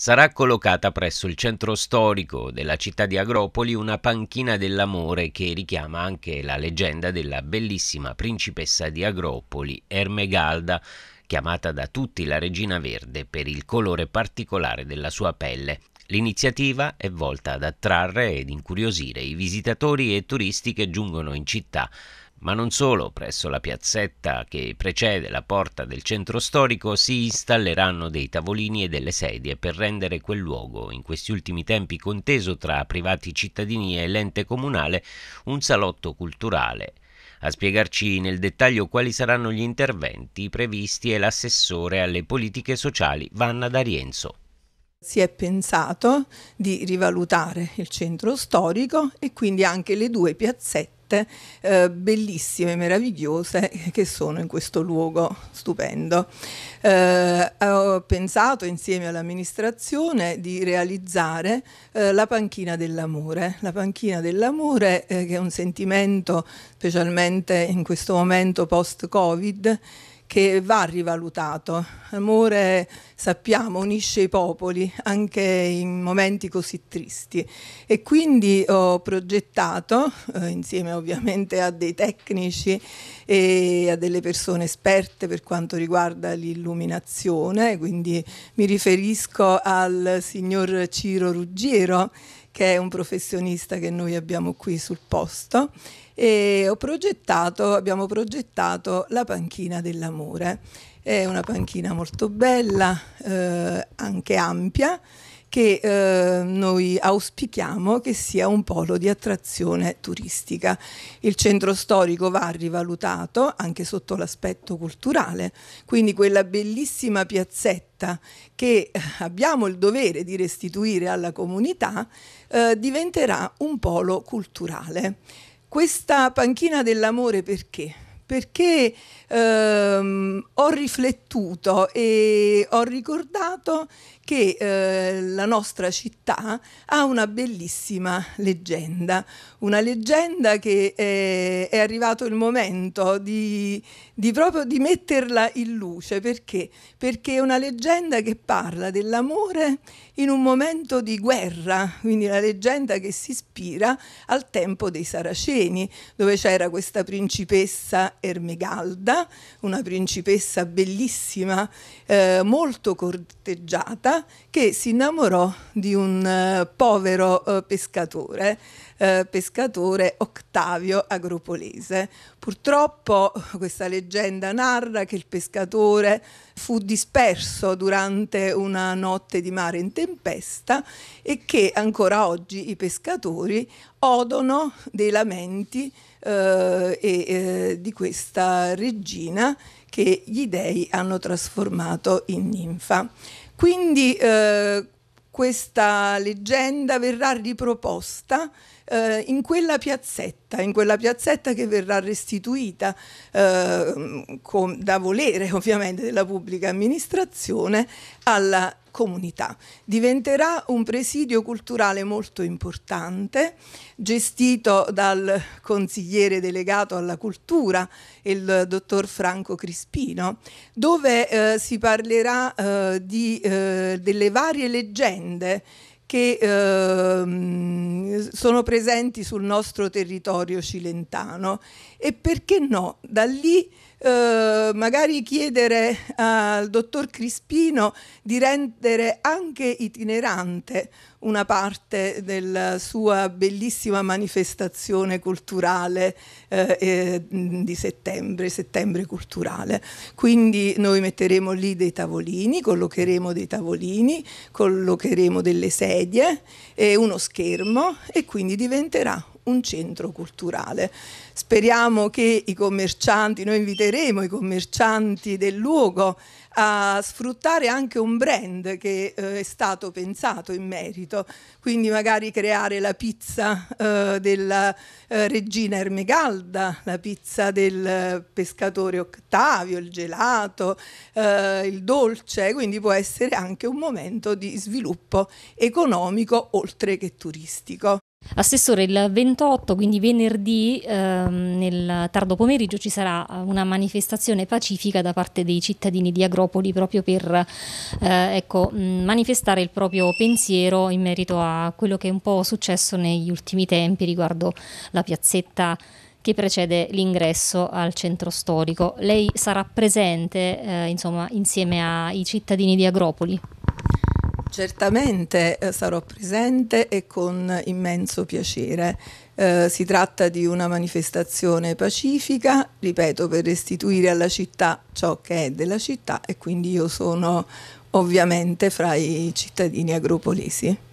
sarà collocata presso il centro storico della città di Agropoli una panchina dell'amore che richiama anche la leggenda della bellissima principessa di Agropoli, Ermegalda, chiamata da tutti la Regina Verde per il colore particolare della sua pelle. L'iniziativa è volta ad attrarre ed incuriosire i visitatori e turisti che giungono in città ma non solo, presso la piazzetta che precede la porta del centro storico si installeranno dei tavolini e delle sedie per rendere quel luogo, in questi ultimi tempi conteso tra privati cittadini e l'ente comunale, un salotto culturale. A spiegarci nel dettaglio quali saranno gli interventi previsti è l'assessore alle politiche sociali Vanna D'Arienzo. Si è pensato di rivalutare il centro storico e quindi anche le due piazzette arte eh, bellissime, meravigliose che sono in questo luogo stupendo. Eh, ho pensato insieme all'amministrazione di realizzare eh, la panchina dell'amore, la panchina dell'amore eh, che è un sentimento specialmente in questo momento post-Covid che va rivalutato. L'amore, sappiamo, unisce i popoli anche in momenti così tristi e quindi ho progettato, eh, insieme ovviamente a dei tecnici e a delle persone esperte per quanto riguarda l'illuminazione, quindi mi riferisco al signor Ciro Ruggiero che è un professionista che noi abbiamo qui sul posto, e ho progettato, abbiamo progettato la panchina dell'amore. È una panchina molto bella, eh, anche ampia, che eh, noi auspichiamo che sia un polo di attrazione turistica. Il centro storico va rivalutato anche sotto l'aspetto culturale, quindi quella bellissima piazzetta che eh, abbiamo il dovere di restituire alla comunità eh, diventerà un polo culturale. Questa panchina dell'amore perché? Perché ehm, ho riflettuto e ho ricordato che eh, la nostra città ha una bellissima leggenda, una leggenda che è, eh, è arrivato il momento di, di, proprio di metterla in luce, perché? Perché è una leggenda che parla dell'amore in un momento di guerra, quindi la leggenda che si ispira al tempo dei Saraceni, dove c'era questa principessa Ermegalda una principessa bellissima, eh, molto corteggiata, che si innamorò di un eh, povero eh, pescatore, eh, pescatore Octavio Agropolese. Purtroppo questa leggenda narra che il pescatore fu disperso durante una notte di mare in tempesta e che ancora oggi i pescatori odono dei lamenti eh, e, eh, di questa regina che gli dei hanno trasformato in ninfa. Quindi eh, questa leggenda verrà riproposta eh, in quella piazzetta, in quella piazzetta che verrà restituita eh, con, da volere ovviamente della pubblica amministrazione alla comunità. Diventerà un presidio culturale molto importante, gestito dal consigliere delegato alla cultura, il dottor Franco Crispino, dove eh, si parlerà eh, di, eh, delle varie leggende che eh, sono presenti sul nostro territorio cilentano e perché no, da lì eh, magari chiedere al dottor Crispino di rendere anche itinerante una parte della sua bellissima manifestazione culturale eh, eh, di settembre, settembre culturale. Quindi noi metteremo lì dei tavolini, collocheremo dei tavolini, collocheremo delle sedie e uno schermo e quindi diventerà un centro culturale. Speriamo che i commercianti, noi inviteremo i commercianti del luogo a sfruttare anche un brand che eh, è stato pensato in merito, quindi magari creare la pizza eh, della eh, regina Ermegalda, la pizza del eh, pescatore Ottavio, il gelato, eh, il dolce, quindi può essere anche un momento di sviluppo economico oltre che turistico. Assessore, il 28, quindi venerdì, ehm, nel tardo pomeriggio ci sarà una manifestazione pacifica da parte dei cittadini di Agropoli proprio per eh, ecco, mm, manifestare il proprio pensiero in merito a quello che è un po' successo negli ultimi tempi riguardo la piazzetta che precede l'ingresso al centro storico. Lei sarà presente eh, insomma, insieme ai cittadini di Agropoli? Certamente eh, sarò presente e con immenso piacere. Eh, si tratta di una manifestazione pacifica, ripeto, per restituire alla città ciò che è della città e quindi io sono ovviamente fra i cittadini agropolesi.